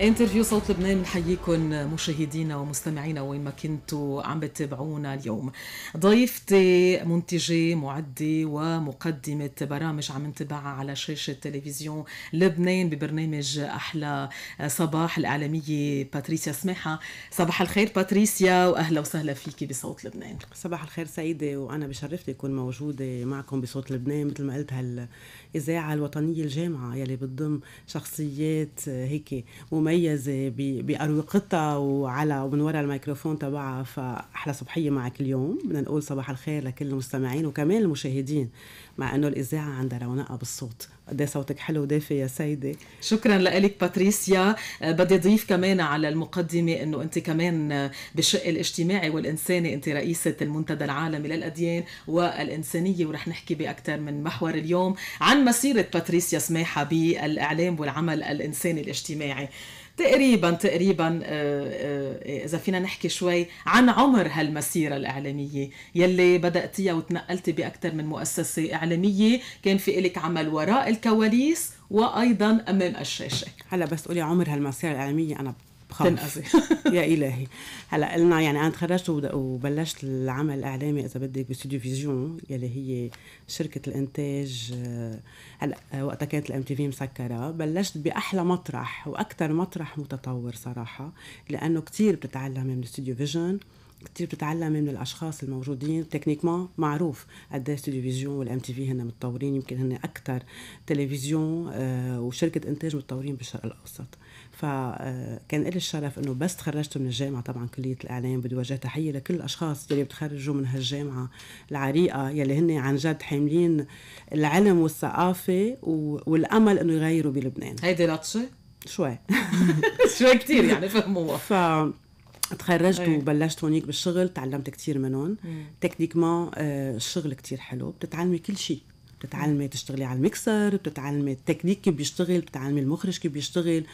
انترفيو صوت لبنان نحييكم مشاهدينا ومستمعينا وين ما كنتوا عم بتابعونا اليوم ضيفتي منتجة معدة ومقدمة برامج عم نتابعها على شاشة تلفزيون لبنان ببرنامج أحلى صباح الإعلامية باتريسيا سماحة صباح الخير باتريسيا وأهلا وسهلا فيكي بصوت لبنان صباح الخير سعيدة وأنا بشرفني أكون موجودة معكم بصوت لبنان مثل ما قلت هال الاذاعه الوطنيه الجامعه يلي بتضم شخصيات هيك مميزه باروقتها وعلى ومن وراء الميكروفون تبعها فاحلى صبحيه معك اليوم بدنا نقول صباح الخير لكل المستمعين وكمان المشاهدين مع انه الاذاعه عندها رونقها بالصوت قد إيه صوتك حلو ودافي يا سيدي شكرا لك باتريسيا آه، بدي اضيف كمان على المقدمه انه انت كمان آه، بالشق الاجتماعي والانساني انت رئيسه المنتدى العالمي للاديان والانسانيه ورح نحكي باكثر من محور اليوم عن مسيره باتريسيا سماحه بالاعلام والعمل الانساني الاجتماعي تقريبا تقريبا آه، آه، اذا فينا نحكي شوي عن عمر هالمسيره الاعلاميه يلي بداتيها وتنقلتي باكثر من مؤسسه اعلاميه كان في إلك عمل وراء الكواليس وايضا امام الشاشه هلا بس قولي عمر هالمسيره الاعلاميه انا بخاف تنقصي يا الهي هلا قلنا يعني انا تخرجت وبلشت العمل الاعلامي اذا بدك باستوديو فيزيون يلي هي شركه الانتاج آه، هلا آه، وقتها كانت الام تي في مسكره بلشت باحلى مطرح واكثر مطرح متطور صراحه لانه كثير بتتعلم من استوديو فيجن كثير بتتعلم من الاشخاص الموجودين تكنيكمان معروف قد ايه التلفزيون والام تي في هن متطورين يمكن هن اكثر تلفزيون آه، وشركه انتاج متطورين بالشرق الاوسط فكان آه، لي الشرف انه بس تخرجت من الجامعه طبعا كليه الاعلام بدي وجه تحيه لكل الاشخاص يلي بتخرجوا من هالجامعه العريقه يلي هن عن جد حاملين العلم والثقافه والامل انه يغيروا بلبنان هيدي لطشه شوي شوي كثير يعني فهموها ف تخرجت أيه. وبلشت هونيك بالشغل تعلمت كثير منهم تكنيكمان آه الشغل كثير حلو بتتعلمي كل شيء بتتعلمي تشتغلي على الميكسر بتتعلمي التكنيك كيف بيشتغل بتتعلمي المخرج كيف بيشتغل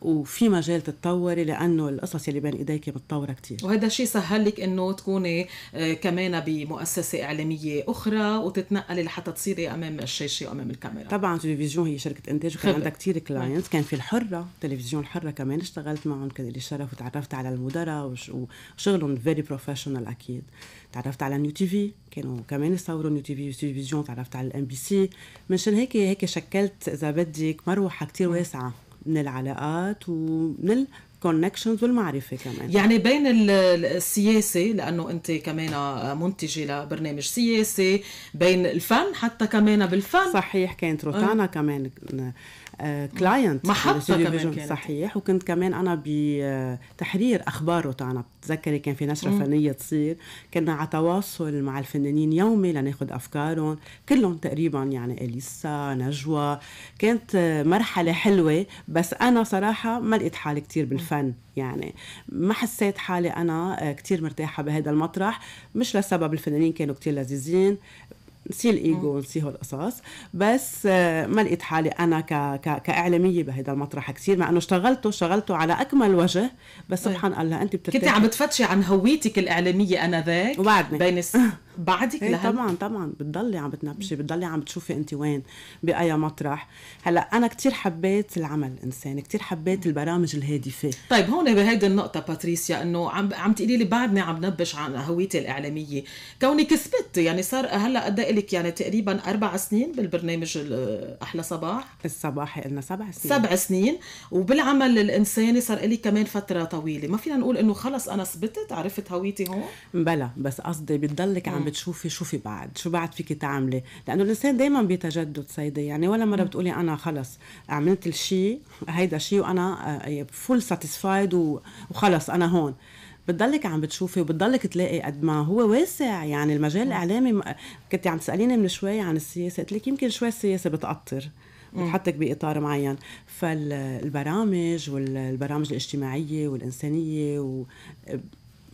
وفي مجال تتطوري لانه القصص اللي بين ايديك متطوره كثير وهذا الشيء سهل لك انه تكوني آه، كمان بمؤسسه اعلاميه اخرى وتتنقلي لحتى تصيري امام الشاشه وامام الكاميرا طبعا تلفزيون هي شركه انتاج وكان عندها كثير كلاينتس كان في الحره تلفزيون الحره كمان اشتغلت معهم كان لي شرف وتعرفت على المدراء وشغلهم فيري بروفيشنال اكيد تعرفت على نيو تي في كانوا كمان يصوروا نيو تي في وتلفزيون تعرفت على الام بي سي منشان هيك هيك شكلت اذا بدك مروحه كتير واسعه من العلاقات ومن ال... الكونكشنز والمعرفه كمان يعني بين السياسه لانه انت كمان منتجه لبرنامج سياسي بين الفن حتى كمان بالفن صحيح كانت روتانا أه. كمان كلاينت آه، محطه كمان صحيح وكنت كمان انا بتحرير آه، اخباره تاعنا بتذكري كان في نشره مم. فنيه تصير كنا على تواصل مع الفنانين يومي لناخذ افكارهم كلهم تقريبا يعني اليسا نجوى كانت مرحله حلوه بس انا صراحه ما لقيت حالي كثير بالفن يعني ما حسيت حالي انا آه، كثير مرتاحه بهذا المطرح مش لسبب الفنانين كانوا كثير لذيذين نسي الايجو نسي هالقصص بس آه، ما لقيت حالي انا ك... ك... كاعلاميه بهذا المطرح كثير مع انه اشتغلته اشتغلته على اكمل وجه بس طيب. سبحان الله انت بتتكلم كنت عم بتفتشي عن هويتك الاعلاميه انذاك وبعدني بين بعدك ايه طبعا طبعا بتضلي عم بتنبشي بتضلي عم بتشوفي انت وين باي مطرح هلا انا كثير حبيت العمل الانساني كثير حبيت البرامج الهادفه طيب هون بهيدي النقطه باتريسيا انه عم عم تقولي لي بعدني عم نبش عن هويتي الاعلاميه كوني كسبت يعني صار هلا قد إيه لك يعني تقريبا اربع سنين بالبرنامج احلى صباح الصباحي قلنا سبع سنين سبع سنين وبالعمل الانساني صار لي كمان فتره طويله ما فينا نقول انه خلص انا ثبتت عرفت هويتي هون بلا بس قصدي بتضلك عم عم بتشوفي في بعد شو بعد فيك تعملي لانه الانسان دائما بيتجدد سيدي يعني ولا مره بتقولي انا خلص عملت الشيء هيدا شيء وانا فول آه، ساتيسفايد وخلص انا هون بتضلك عم بتشوفي وبتضلك تلاقي قد ما هو واسع يعني المجال الاعلامي كنت عم تساليني من شوي عن السياسه قلت لك يمكن شوي السياسه بتقطر بتحطك باطار معين فالبرامج والبرامج الاجتماعيه والانسانيه و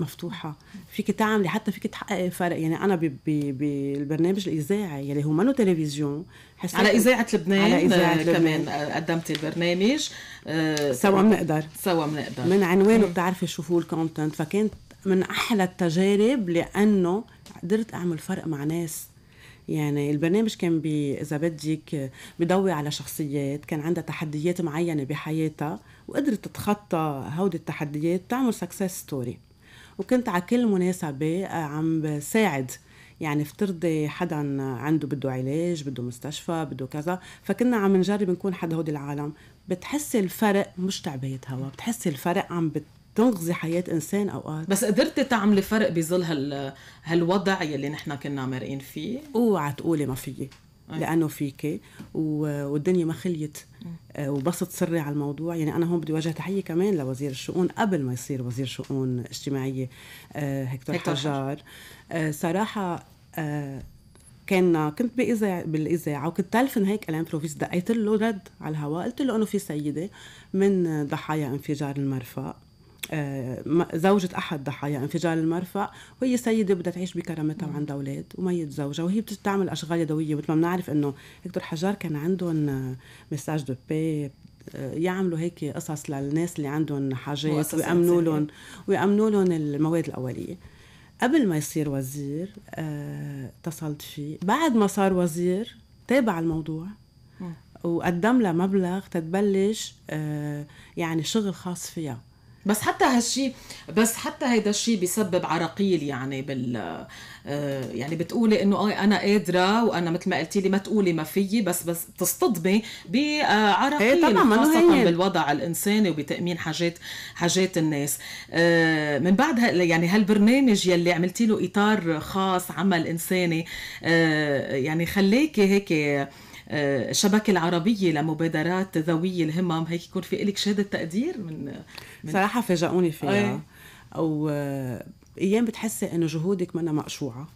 مفتوحه فيك تعملي حتى فيك تحققي فرق يعني انا بالبرنامج الاذاعي يلي يعني هو منه تلفزيون على اذاعه لبنان على اذاعه آه، كمان قدمت البرنامج آه، سوا بنقدر سوا بنقدر من عنوانه بتعرفي شو هو الكونتنت فكانت من احلى التجارب لانه قدرت اعمل فرق مع ناس يعني البرنامج كان بي اذا بدك بضوي على شخصيات كان عندها تحديات معينه بحياتها وقدرت تتخطى هودي التحديات تعمل سكسس ستوري وكنت على كل مناسبة آه، عم بساعد يعني افترضي حدا عنده بده علاج بده مستشفى بده كذا فكنا عم نجرب نكون حدا هودي العالم بتحسي الفرق مش تعبية هوا بتحسي الفرق عم بت حياة إنسان أوقات بس قدرتي تعملي فرق بظل هال... هالوضع يلي نحن كنا مارقين فيه؟ اوعى تقولي ما فيي لأنه فيكي و... والدنيا ما خليت آه، وبسط سري على الموضوع يعني انا هون بدي وجه تحيه كمان لوزير الشؤون قبل ما يصير وزير شؤون اجتماعيه هكتور, آه، هكتور حجار آه، صراحه كان كنت باذاعه بالاذاعه وكنت تلفن هيك الان بروفيس دقيت له رد على الهواء قلت له انه في سيده من ضحايا انفجار المرفأ آه، زوجة أحد ضحايا انفجار المرفأ وهي سيدة بدها تعيش بكرامتها وعندها أولاد وميت زوجها وهي بتعمل أشغال يدوية مثل ما بنعرف إنه هكتور حجار كان عندهم مساج دو بي آه، يعملوا هيك قصص للناس اللي عندهم حاجات ويأمنوا لهم ويأمنوا لهم المواد الأولية قبل ما يصير وزير آه، اتصلت فيه بعد ما صار وزير تابع الموضوع وقدم لها مبلغ تتبلش يعني شغل خاص فيها بس حتى هالشيء بس حتى هيدا الشيء بيسبب عراقيل يعني بال آه، يعني بتقولي انه اه انا قادره وانا مثل ما قلتي لي ما تقولي ما فيي بس بس بتصطدمي بعراقيل إيه، خاصه هي. بالوضع الانساني وبتامين حاجات حاجات الناس آه، من بعد يعني هالبرنامج يلي عملتي له اطار خاص عمل انساني آه، يعني خليكي هيك الشبكه آه، العربيه لمبادرات ذوي الهمم هيك يكون في لك شهاده تقدير من, من صراحه فاجئوني فيها أي. او آه، ايام بتحسي انه جهودك منا مقشوعه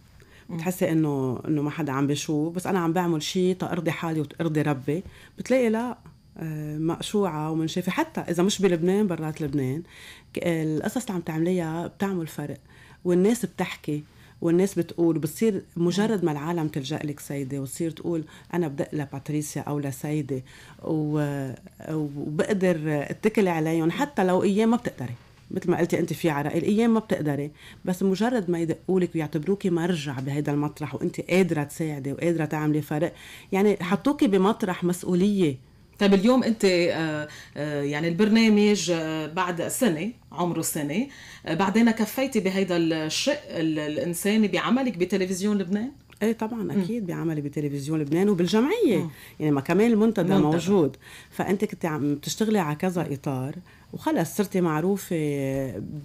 بتحسي انه انه ما حدا عم بيشوف بس انا عم بعمل شيء تأرضي حالي وتأرضي ربي بتلاقي لا آه، مقشوعة ومنشافة حتى إذا مش بلبنان برات لبنان القصص اللي عم تعمليها بتعمل فرق والناس بتحكي والناس بتقول بتصير مجرد ما العالم تلجا لك سيده وتصير تقول انا بدق لباتريسيا او لسيده وبقدر اتكل عليهم حتى لو ايام ما بتقدري مثل ما قلتي انت في عرق الايام ما بتقدري بس مجرد ما يدقوا لك ويعتبروكي مرجع بهذا المطرح وانت قادره تساعدي وقادره تعملي فرق يعني حطوكي بمطرح مسؤوليه طيب اليوم انت آه، آه، يعني البرنامج آه، بعد سنه عمره سنه بعدين كفيتي بهيدا الشق الانساني بعملك بتلفزيون لبنان ايه طبعا اكيد بعملي بتلفزيون لبنان وبالجمعيه يعني ما كمان المنتدى موجود فانت كنت عم تشتغلي على كذا اطار وخلص صرتي معروفه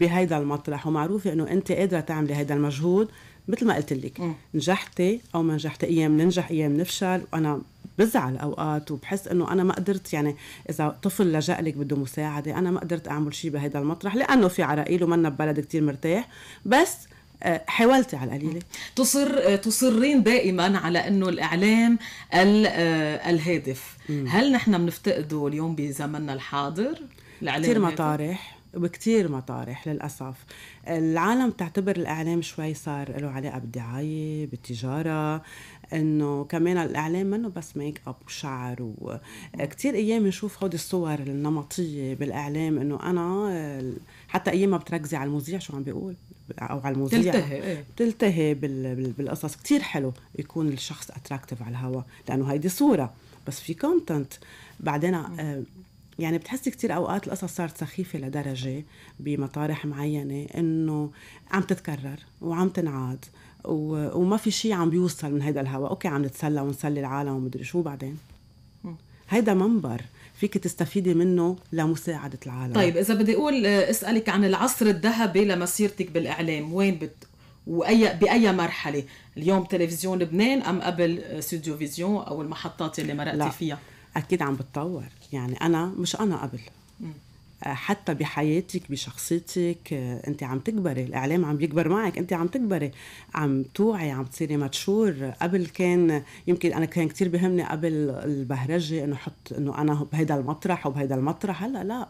بهيدا المطرح ومعروفه انه انت قادره تعملي هيدا المجهود مثل ما قلت لك نجحتي او ما نجحتي ايام ننجح ايام نفشل وانا بزعل اوقات وبحس انه انا ما قدرت يعني اذا طفل لجا لك بده مساعده انا ما قدرت اعمل شيء بهذا المطرح لانه في عراقيل ومنا ببلد كتير مرتاح بس آه، حاولتي على القليله تصر تصرين دائما على انه الاعلام آه، الهادف مم. هل نحن بنفتقده اليوم بزمننا الحاضر الاعلام كثير مطارح بكتير مطارح للأسف العالم تعتبر الإعلام شوي صار له علاقة بالدعاية بالتجارة انه كمان الاعلام منه بس ميك اب وشعر وكثير ايام نشوف هودي الصور النمطيه بالاعلام انه انا حتى ايام ما بتركزي على المذيع شو عم بيقول او على المذيع بتلتهي ايه. بتلتهي بالقصص كثير حلو يكون الشخص اتراكتيف على الهواء لانه هيدي صوره بس في كونتنت بعدين آه، يعني بتحسي كتير اوقات القصص صارت سخيفه لدرجه بمطارح معينه انه عم تتكرر وعم تنعاد و... وما في شيء عم بيوصل من هيدا الهواء اوكي عم نتسلى ونسلي العالم ومدري شو بعدين هيدا منبر فيك تستفيدي منه لمساعدة العالم طيب إذا بدي أقول آه، أسألك عن العصر الذهبي لمسيرتك بالإعلام وين بت... واي باي مرحله اليوم تلفزيون لبنان ام قبل استوديو فيزيون او المحطات اللي مرقتي لا. فيها اكيد عم بتطور يعني انا مش انا قبل م. حتى بحياتك بشخصيتك انت عم تكبري الاعلام عم يكبر معك انت عم تكبري عم توعي عم تصيري ماتشور قبل كان يمكن انا كان كثير بهمني قبل البهرجه انه حط انه انا بهيدا المطرح وبهيدا المطرح هلا لا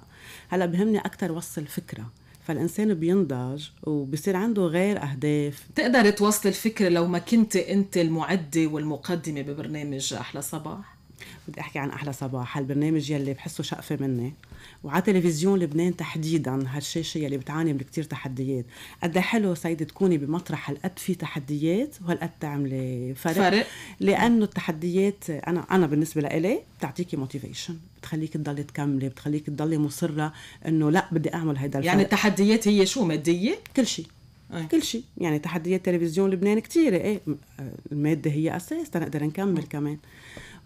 هلا بهمني اكثر وصل فكره فالانسان بينضج وبصير عنده غير اهداف تقدر توصل الفكره لو ما كنت انت المعده والمقدمه ببرنامج احلى صباح بدي احكي عن احلى صباح هالبرنامج يلي بحسه شقفه مني وعلى تلفزيون لبنان تحديدا هالشاشه يلي بتعاني من كتير تحديات قد إيه حلو سيدي تكوني بمطرح هالقد في تحديات وهالقد تعملي فرق, فرق. لانه التحديات انا انا بالنسبه لإلي بتعطيكي موتيفيشن بتخليك تضلي تكملي بتخليك تضلي مصره انه لا بدي اعمل هيدا الفرق يعني التحديات هي شو ماديه كل شيء كل شيء يعني تحديات تلفزيون لبنان كثيره ايه آه، الماده هي اساس تنقدر نكمل كمان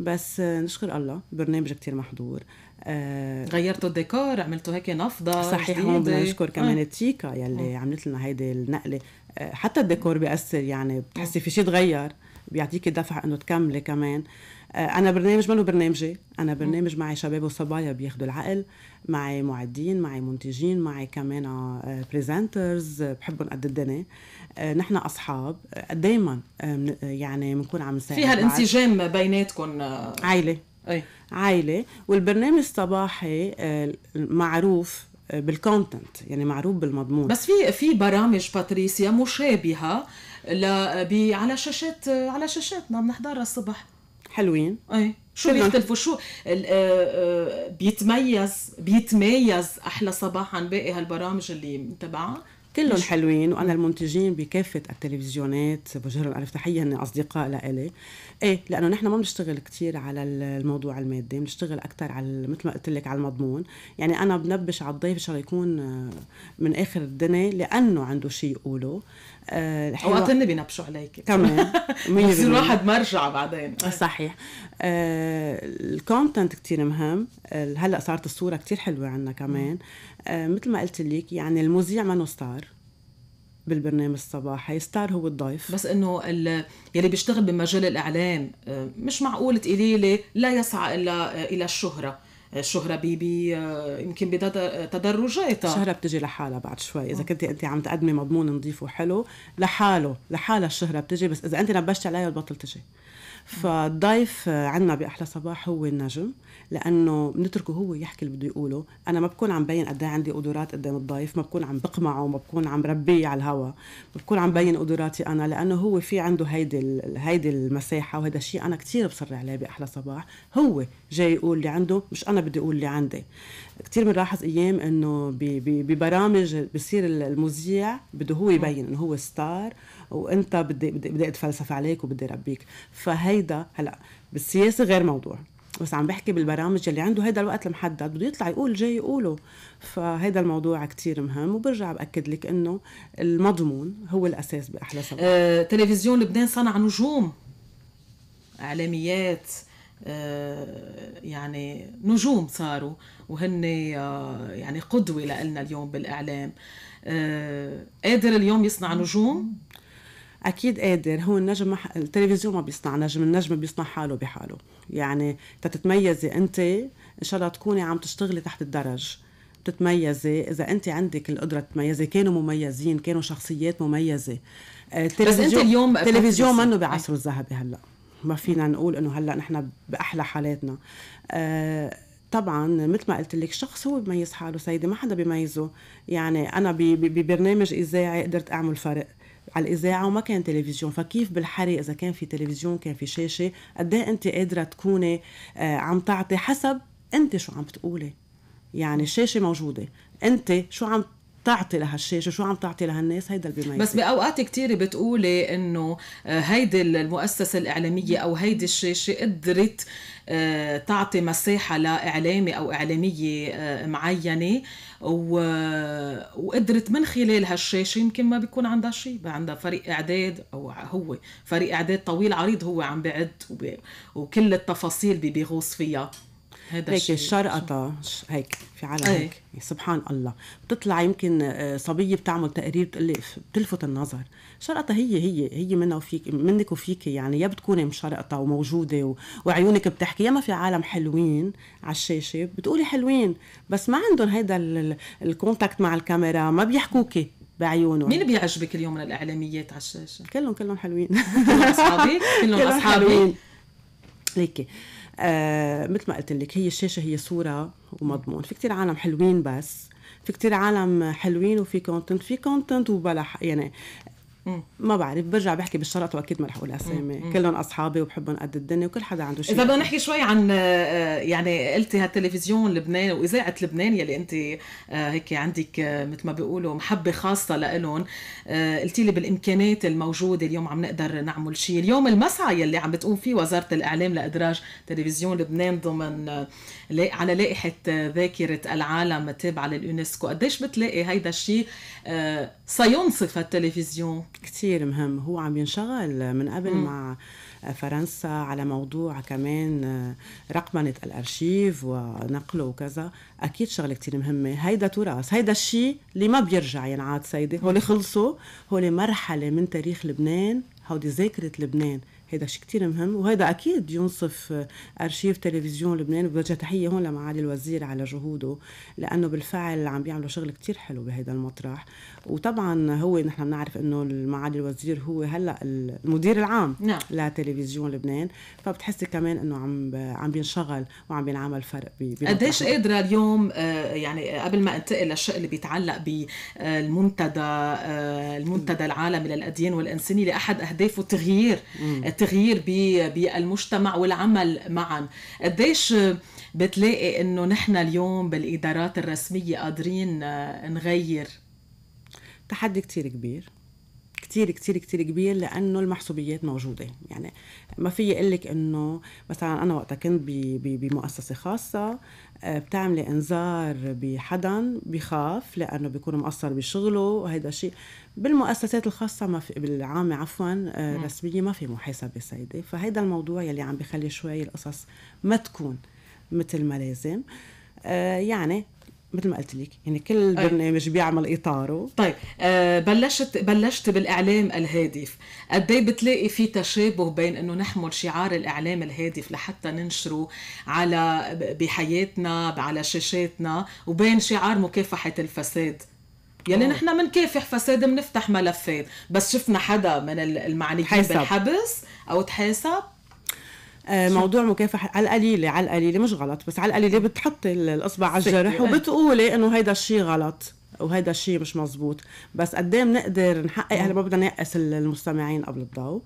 بس نشكر الله البرنامج كتير محضور آه غيرتوا الديكور عملتوا هيك نفضه صحيح هون بدنا نشكر كمان آه. تيكا يلي آه. عملت لنا هيدي النقله آه، حتى الديكور بيأثر يعني بتحسي في شيء تغير بيعطيكي دفع انه تكملي كمان آه، انا برنامج منه برنامجي انا برنامج معي شباب وصبايا بياخدوا العقل معي معدين معي منتجين معي كمان بريزنترز آه، آه، بحبهم قد الدنيا نحن اصحاب دائما يعني بنكون عم نساعد فيها الانسجام بيناتكم عائله اي عائله والبرنامج الصباحي معروف بالكونتنت يعني معروف بالمضمون بس في في برامج باتريسيا مشابهه على شاشات على شاشاتنا بنحضرها الصبح حلوين اي شو بيختلفوا شو آه، آه، بيتميز بيتميز احلى صباح عن باقي هالبرامج اللي تبعها كلهم حلوين وانا المنتجين بكافه التلفزيونات بوجه لهم الف تحيه هن اصدقاء لإلي ايه لانه نحن ما بنشتغل كثير على الموضوع المادي بنشتغل اكثر على مثل ما قلت لك على المضمون يعني انا بنبش على الضيف شو يكون آه، من اخر الدنيا لانه عنده شيء يقوله آه، اوقات هن بينبشوا عليك كمان بصير الواحد مرجع بعدين صحيح آه الكونتنت كتير مهم هلا صارت الصوره كتير حلوه عنا كمان آه مثل ما قلت لك يعني المذيع منه ستار بالبرنامج الصباحي ستار هو الضيف بس انه يلي بيشتغل بمجال الاعلام آه، مش معقول تقولي لي لا يسعى الا الى الشهره الشهرة بيبي آه، يمكن بتدرجاتها الشهرة بتجي لحالها بعد شوي إذا آه. كنت أنت عم تقدمي مضمون نظيف وحلو لحاله لحالها الشهرة بتجي بس إذا أنت نبشتي عليها البطل تجي فالضيف آه، عنا باحلى صباح هو النجم لانه بنتركه هو يحكي اللي بده يقوله انا ما بكون عم بين قد إيه عندي قدرات قدام الضيف ما بكون عم بقمعه ما بكون عم ربيه على الهوا ما بكون عم بين قدراتي انا لانه هو في عنده هيدي هيدي المساحه وهذا الشيء انا كثير بصر عليه باحلى صباح هو جاي يقول اللي عنده مش انا بدي اقول اللي عندي كثير بنلاحظ ايام انه ببرامج بصير المذيع بده هو يبين انه هو ستار وانت بدي بدي, بدي اتفلسف عليك وبدي ربيك فهيدا هلا بالسياسه غير موضوع بس عم بحكي بالبرامج اللي عنده هيدا الوقت المحدد بده يطلع يقول جاي يقوله فهيدا الموضوع كتير مهم وبرجع باكد لك انه المضمون هو الاساس باحلى سبب آه، تلفزيون لبنان صنع نجوم اعلاميات آه، يعني نجوم صاروا وهن آه، يعني قدوه لنا اليوم بالاعلام آه، قادر اليوم يصنع نجوم اكيد قادر هو النجم مح... التلفزيون ما بيصنع نجم النجم بيصنع حاله بحاله يعني تتميزي انت ان شاء الله تكوني عم تشتغلي تحت الدرج تتميزي اذا انت عندك القدره تتميزي كانوا مميزين كانوا شخصيات مميزه آه، بس انت اليوم التلفزيون منه بعصر الذهبي هلا ما فينا نقول انه هلا نحن باحلى حالاتنا أه طبعا مثل ما قلت لك شخص هو بيميز حاله سيدي ما حدا بيميزه يعني انا ببرنامج اذاعي قدرت اعمل فرق على الاذاعه وما كان تلفزيون فكيف بالحري اذا كان في تلفزيون كان في شاشه قد إيه انت قادره تكوني آه، عم تعطي حسب انت شو عم بتقولي يعني الشاشه موجوده انت شو عم تعطي لهالشاشه شو عم تعطي لهالناس هيدا اللي بيميز بس باوقات كثير بتقولي انه آه، هيدي المؤسسه الاعلاميه او هيدي الشاشه قدرت آه، تعطي مساحه لاعلامي او اعلاميه آه، معينه و... وقدرت من خلال هالشاشه يمكن ما بيكون عندها شيء عندها فريق اعداد او هو فريق اعداد طويل عريض هو عم بعد وب... وكل التفاصيل بيغوص فيها هيك الشرقطة هيك في عالم أي. هيك سبحان الله بتطلع يمكن آه، صبية بتعمل تقرير بتقلي بتلفت النظر الشرقطة هي هي هي منا وفيك منك وفيكي يعني يا بتكوني مشرقطة وموجودة و... وعيونك بتحكي يا ما في عالم حلوين على الشاشة بتقولي حلوين بس ما عندهم هيدا الكونتاكت مع الكاميرا ما بيحكوكي بعيونه مين بيعجبك اليوم من الاعلاميات على الشاشه؟ كلهم كلهم حلوين كلهم اصحابي كلهم اصحابي ليكي آه مثل ما قلت لك هي الشاشه هي صوره ومضمون في كتير عالم حلوين بس في كتير عالم حلوين وفي كونتنت في كونتنت وبلا يعني ما بعرف برجع بحكي بالشرط واكيد ما رح اقول اسامي كلهم اصحابي وبحبهم قد الدنيا وكل حدا عنده شيء اذا بدنا نحكي شوي عن آه، آه، يعني قلتي هالتلفزيون لبنان واذاعه لبنان يلي انت آه، هيك عندك مثل ما بيقولوا محبه خاصه لإلهم قلتي لي بالامكانات الموجوده اليوم عم نقدر نعمل شيء اليوم المسعى يلي عم بتقوم فيه وزاره الاعلام لادراج تلفزيون لبنان ضمن على لائحه ذاكره العالم تابعه لليونسكو قديش بتلاقي هيدا الشيء سينصف التلفزيون كثير مهم هو عم ينشغل من قبل مم. مع فرنسا على موضوع كمان رقمنة الأرشيف ونقله وكذا أكيد شغلة كتير مهمة هيدا تراث هيدا الشيء اللي ما بيرجع ينعاد سيدي هو خلصوا هو مرحلة من تاريخ لبنان هودي ذاكرة لبنان هيدا شيء كتير مهم وهيدا أكيد ينصف أرشيف تلفزيون لبنان بوجه تحية هون لمعالي الوزير على جهوده لأنه بالفعل عم بيعملوا شغل كتير حلو بهيدا المطرح وطبعا هو نحن بنعرف انه معالي الوزير هو هلا المدير العام نعم. لتلفزيون لبنان فبتحسي كمان انه عم عم بينشغل وعم بينعمل فرق قديش قادره اليوم آه، يعني قبل ما انتقل للشق اللي بيتعلق بالمنتدى آه، المنتدى العالمي للاديان والانسانيه اللي احد اهدافه تغيير تغيير بالمجتمع والعمل معا قديش بتلاقي انه نحن اليوم بالادارات الرسميه قادرين آه، نغير تحدي كتير كبير كتير كتير كتير كبير لانه المحسوبيات موجوده يعني ما في اقول لك انه مثلا انا وقتها كنت بمؤسسه خاصه آه، بتعملي انذار بحدا بخاف لانه بيكون مقصر بشغله وهذا الشيء بالمؤسسات الخاصه ما في بالعامه عفوا آه، رسميه ما في محاسبه سيده فهذا الموضوع يلي عم بخلي شوي القصص ما تكون مثل ما لازم آه، يعني مثل ما قلت لك يعني كل برنامج بيعمل اطاره طيب آه بلشت بلشت بالاعلام الهادف قد ايه بتلاقي في تشابه بين انه نحمل شعار الاعلام الهادف لحتى ننشره على بحياتنا على شاشاتنا وبين شعار مكافحه الفساد يعني نحن بنكافح فساد بنفتح ملفات بس شفنا حدا من المعنيين بالحبس او تحاسب آه، موضوع مكافحه على القليله على القليله مش غلط بس على القليله بتحطي الاصبع على الجرح أيوة. وبتقولي انه هيدا الشيء غلط وهيدا الشيء مش مزبوط بس قدام إيه نقدر نحقق هلا ما بدنا نيأس المستمعين قبل الضوء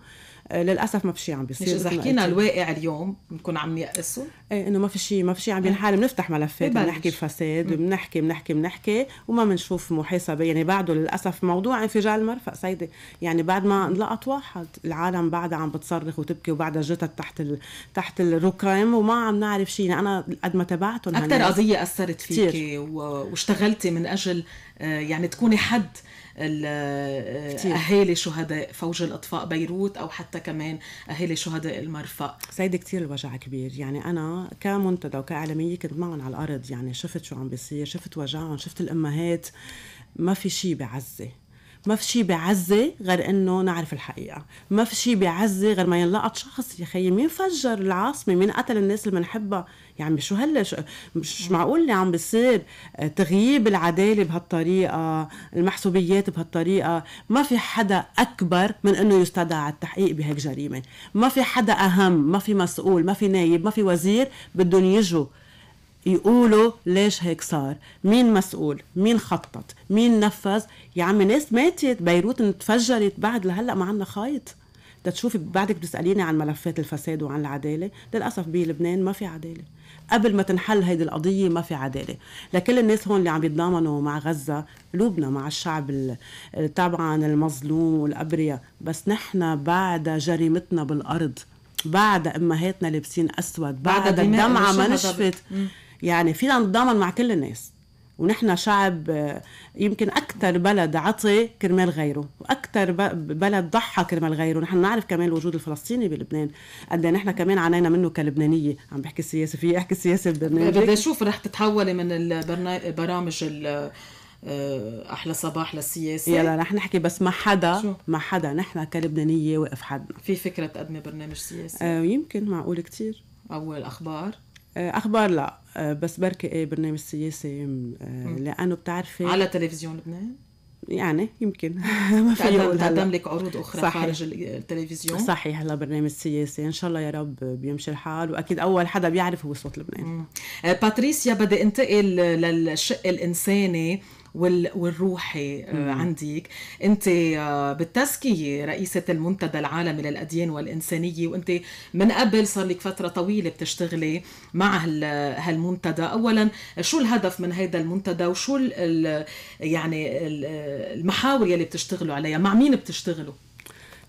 آه، للاسف ما في شيء عم بيصير اذا حكينا الواقع اليوم بنكون عم نيقسه ايه انه ما في شيء ما في شيء عم بينحل إيه. بنفتح ملفات بنحكي بفساد بنحكي بنحكي بنحكي وما بنشوف محاسبه يعني بعده للاسف موضوع انفجار المرفق سيدي يعني بعد ما انلقط واحد العالم بعدها عم بتصرخ وتبكي وبعدها جتت تحت ال... تحت الركام وما عم نعرف شيء يعني انا قد ما تابعتهم اكثر قضيه اثرت فيكي و... واشتغلتي من اجل آه، يعني تكوني حد اهالي شهداء فوج الاطفاء بيروت او حتى كمان اهالي شهداء المرفأ سيدة كثير الوجع كبير يعني انا كمنتدى وكاعلاميه كنت معهم على الارض يعني شفت شو عم بيصير شفت وجعهم شفت الامهات ما في شيء بعزه ما في شيء بيعزي غير انه نعرف الحقيقة ما في شيء بيعزي غير ما ينلقط شخص يا خيي مين فجر العاصمة مين قتل الناس اللي بنحبها يا عمي شو هلا مش معقول اللي عم بيصير آه، تغييب العدالة بهالطريقة المحسوبيات بهالطريقة ما في حدا أكبر من أنه يستدعى على التحقيق بهيك جريمة ما في حدا أهم ما في مسؤول ما في نايب ما في وزير بدهم يجوا يقولوا ليش هيك صار مين مسؤول مين خطط مين نفذ يا عمي ناس ماتت بيروت انفجرت بعد لهلا ما عندنا خايط تشوفي بعدك بتساليني عن ملفات الفساد وعن العداله للاسف بلبنان ما في عداله قبل ما تنحل هيدي القضيه ما في عداله لكل الناس هون اللي عم يتضامنوا مع غزه قلوبنا مع الشعب طبعا المظلوم والابرياء بس نحن بعد جريمتنا بالارض بعد امهاتنا لابسين اسود بعد, بعد الدمعه ما نشفت يعني فينا نتضامن مع كل الناس ونحن شعب آه، يمكن أكثر بلد عطي كرمال غيره وأكثر بلد ضحى كرمال غيره نحن نعرف كمان الوجود الفلسطيني بلبنان قد إيه نحن كمان عانينا منه كلبنانية عم بحكي السياسة في أحكي السياسة ببرنامج بدي أشوف رح تتحولي من البرامج آه، احلى صباح للسياسه يلا رح نحكي بس ما حدا شو؟ ما حدا نحن كلبنانيه واقف حدنا في فكره تقدمي برنامج سياسي آه، يمكن معقول كتير اول اخبار آه، اخبار لا آه، بس بركي ايه برنامج سياسي آه، لانه بتعرفي على تلفزيون لبنان يعني يمكن ما في تقدم لك عروض اخرى صحيح. خارج التلفزيون صحيح هلا برنامج سياسي ان شاء الله يا رب بيمشي الحال واكيد اول حدا بيعرف هو صوت لبنان باتريسيا بدي انتقل للشق الانساني والروحي آه، عندك انت آه، بالتزكيه رئيسه المنتدى العالمي للاديان والانسانيه وانت من قبل صار لك فتره طويله بتشتغلي مع هالمنتدى اولا شو الهدف من هذا المنتدى وشو ال يعني ال المحاور يلي بتشتغلوا عليها مع مين بتشتغلوا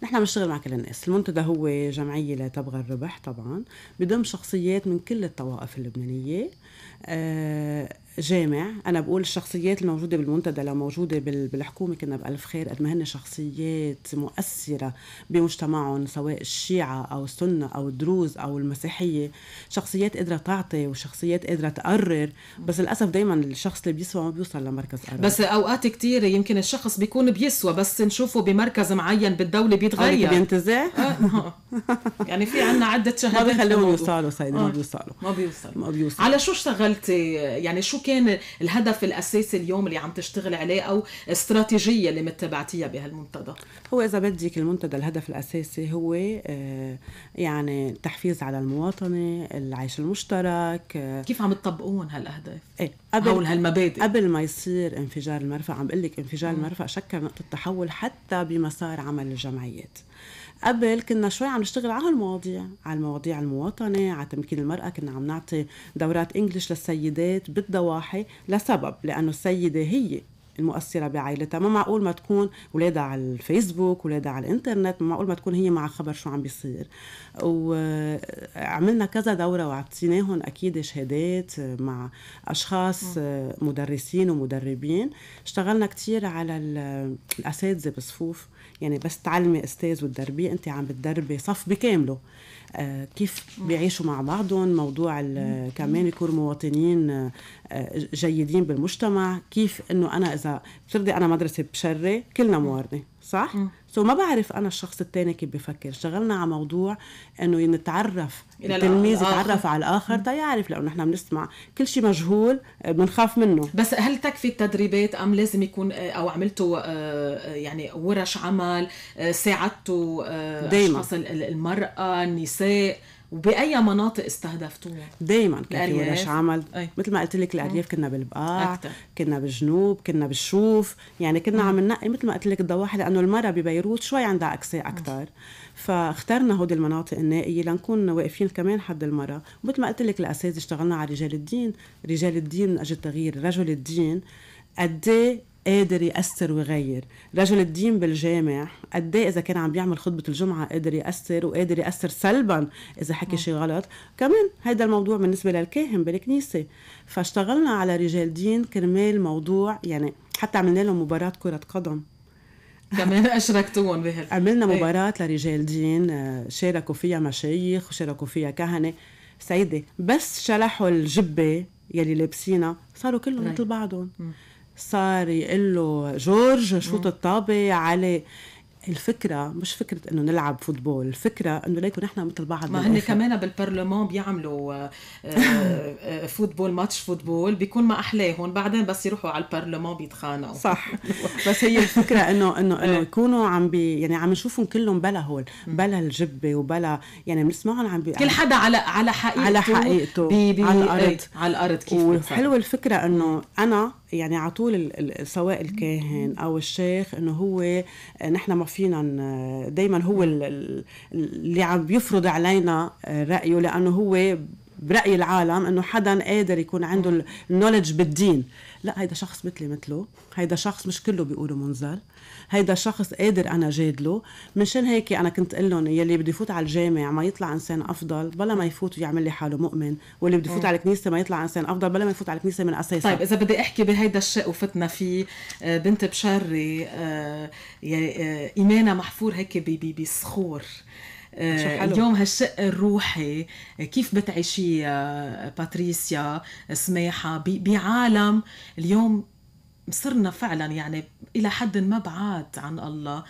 نحن بنشتغل مع كل الناس المنتدى هو جمعية لا تبغى الربح طبعا بضم شخصيات من كل الطوائف اللبنانية آه جامع انا بقول الشخصيات الموجوده بالمنتدى لو موجوده بالحكومه كنا بالف خير قد ما هن شخصيات مؤثره بمجتمعهم سواء الشيعه او السنه او الدروز او المسيحيه شخصيات قادره تعطي وشخصيات قادره تقرر بس للاسف دائما الشخص اللي بيسوى ما بيوصل لمركز قرار بس اوقات كثير يمكن الشخص بيكون بيسوى بس نشوفه بمركز معين بالدوله آه، بيتغير بينتزع آه، يعني في عنا عده شهادات ما بيخلوهم يوصلوا سيدي ما آه، بيوصلوا ما بيوصلوا ما بيوصلوا على شو اشتغلتي يعني شو شو كان الهدف الاساسي اليوم اللي عم تشتغل عليه او استراتيجيه اللي متبعتيها بهالمنتدى هو اذا بدك المنتدى الهدف الاساسي هو آه، يعني التحفيز على المواطنه العيش المشترك آه، كيف عم تطبقون هالاهداف ايه قبل أو هالمبادئ قبل ما يصير انفجار المرفأ عم بقول لك انفجار المرفأ شكل نقطه تحول حتى بمسار عمل الجمعيات قبل كنا شوي عم نشتغل على المواضيع على المواضيع المواطنه على تمكين المراه كنا عم نعطي دورات إنجليش للسيدات بالضواحي لسبب لانه السيده هي المؤثره بعائلتها ما معقول ما تكون ولادها على الفيسبوك ولادها على الانترنت ما معقول ما تكون هي مع خبر شو عم بيصير وعملنا كذا دوره واعطيناهم اكيد شهادات مع اشخاص مدرسين ومدربين اشتغلنا كثير على الاساتذه بصفوف يعني بس تعلمي استاذ وتدربيه انت عم بتدربي صف بكامله آه، كيف بيعيشوا مع بعضهم موضوع كمان يكونوا مواطنين آه، جيدين بالمجتمع كيف انه انا اذا بترضي انا مدرسه بشري كلنا موارده صح؟ سو so ما بعرف انا الشخص الثاني كيف بفكر، اشتغلنا على موضوع انه نتعرف التلميذ يتعرف على الاخر تيعرف لانه نحن بنسمع كل شيء مجهول آه، بنخاف منه بس هل تكفي التدريبات ام لازم يكون آه، او عملتوا آه، يعني ورش عمل ساعدتوا دايما. اشخاص المراه النساء وباي مناطق استهدفتوها؟ دائما كان في ورش عمل أي. مثل ما قلت لك الارياف كنا بالبقاع أكتر. كنا بالجنوب كنا بالشوف يعني كنا عم ننقي مثل ما قلت لك الضواحي لانه المراه ببيروت شوي عندها اكسي اكثر فاخترنا هودي المناطق النائيه لنكون واقفين كمان حد المراه ومثل ما قلت لك الاساتذه اشتغلنا على رجال الدين رجال الدين من اجل تغيير رجل الدين قد إيه قادر يأثر ويغير رجل الدين بالجامع قد إيه إذا كان عم بيعمل خطبة الجمعة قادر يأثر وقادر يأثر سلبا إذا حكي نعم. شيء غلط كمان هذا الموضوع بالنسبة للكاهن بالكنيسة فاشتغلنا على رجال دين كرمال موضوع يعني حتى عملنا لهم مباراة كرة قدم كمان اشركتوهم بهال عملنا إيه. مباراة لرجال دين آه، شاركوا فيها مشايخ وشاركوا فيها كهنة سيدي بس شلحوا الجبة يلي لابسينها صاروا كلهم نعم. مثل بعضهم صار يقول له جورج شوط الطابه علي الفكرة مش فكرة انه نلعب فوتبول، الفكرة انه ليكن نحن مثل بعض ما هن كمان بالبرلمان بيعملوا آه، آه، آه، فوتبول ماتش فوتبول بيكون ما احلاهم بعدين بس يروحوا على البرلمان بيتخانقوا صح بس هي الفكرة انه انه انه إيه. يكونوا عم بي يعني عم نشوفهم كلهم بلا هول بلا الجبة وبلا يعني بنسمعهم عم بي كل حدا على على حقيقته على حقيقته بي بي على إيه، الارض على الارض كيف وحلوة الفكرة انه انا يعني على طول سواء الكاهن او الشيخ انه هو نحن ما فينا دائما هو اللي عم بيفرض علينا رايه لانه هو براي العالم انه حدا قادر يكون عنده النولج بالدين لا هيدا شخص مثلي مثله هيدا شخص مش كله بيقولوا منذر هيدا الشخص قادر انا جادله منشان هيك انا كنت اقول لهم يلي بده يفوت على الجامع ما يطلع انسان افضل بلا ما يفوت ويعمل لي حاله مؤمن واللي بده يفوت على الكنيسه ما يطلع انسان افضل بلا ما يفوت على الكنيسه من اساسها طيب اذا بدي احكي بهيدا الشيء وفتنا فيه آه، بنت بشري آه، آه، ايمانها محفور هيك بصخور اليوم هالشق الروحي كيف بتعيشيه باتريسيا سماحة بعالم اليوم صرنا فعلا يعني الى حد ما بعاد عن الله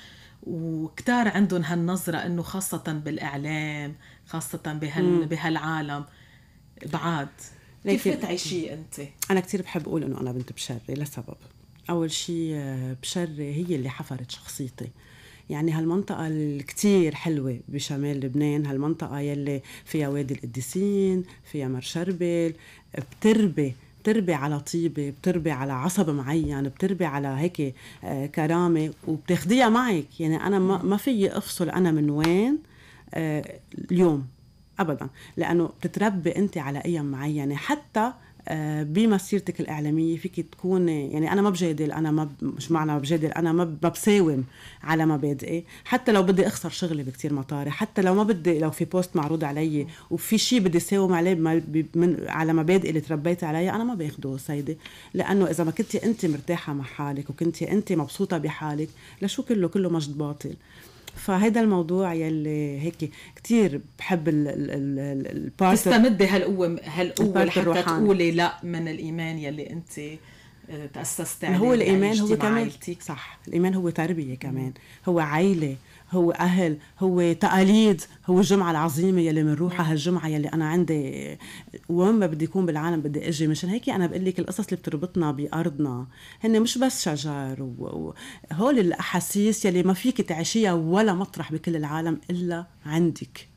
وكتار عندهم هالنظرة انه خاصة بالاعلام خاصة بهال بهالعالم بعاد كيف بتعيشي انت؟ انا كثير بحب اقول انه انا بنت بشري لسبب اول شيء بشري هي اللي حفرت شخصيتي يعني هالمنطقة الكتير حلوة بشمال لبنان هالمنطقة يلي فيها وادي القديسين فيها مرشربل بتربي بتربي على طيبة بتربي على عصب معين بتربي على هيك آه، كرامة وبتاخديها معك يعني أنا ما فيي أفصل أنا من وين آه، اليوم أبدا لأنه بتتربي أنت على قيم معينة حتى آه، بمسيرتك الاعلاميه فيك تكوني يعني انا ما بجادل انا ما مش معنى ما بجادل انا ما, بساوم على مبادئي حتى لو بدي اخسر شغلي بكثير مطاري حتى لو ما بدي لو في بوست معروض علي وفي شيء بدي ساوم عليه من... على مبادئي اللي تربيت عليها انا ما باخده سيدي لانه اذا ما كنتي انت مرتاحه مع حالك وكنتي انت مبسوطه بحالك لشو كله كله مجد باطل فهيدا الموضوع يلي هيك كثير بحب ال تستمدي هالقوه هالقوه لحتى تقولي لا من الايمان يلي انت آه، تاسست عليه هو الايمان هو كمان صح الايمان هو تربيه كمان هو عيله هو أهل هو تقاليد هو الجمعة العظيمة يلي بنروحها هالجمعة يلي أنا عندي وين ما بدي يكون بالعالم بدي أجي مشان هيك أنا بقول لك القصص اللي بتربطنا بأرضنا هن مش بس شجر وهول الأحاسيس يلي ما فيك تعيشيها ولا مطرح بكل العالم إلا عندك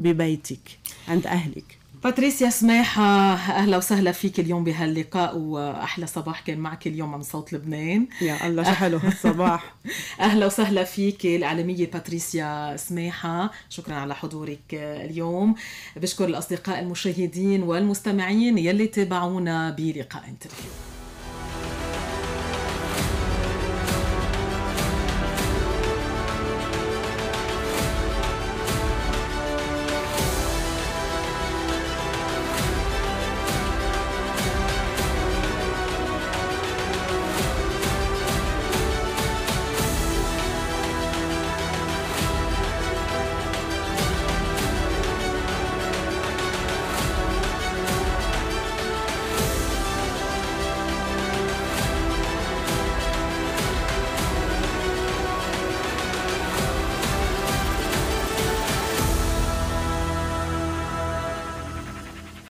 ببيتك عند أهلك باتريسيا سماحة آه، أهلا وسهلا فيك اليوم بهاللقاء وأحلى صباح كان معك اليوم من صوت لبنان يا الله شحلو هالصباح أهلا وسهلا فيك الإعلامية باتريسيا سماحة شكرا على حضورك اليوم بشكر الأصدقاء المشاهدين والمستمعين يلي تابعونا بلقاء انترفيو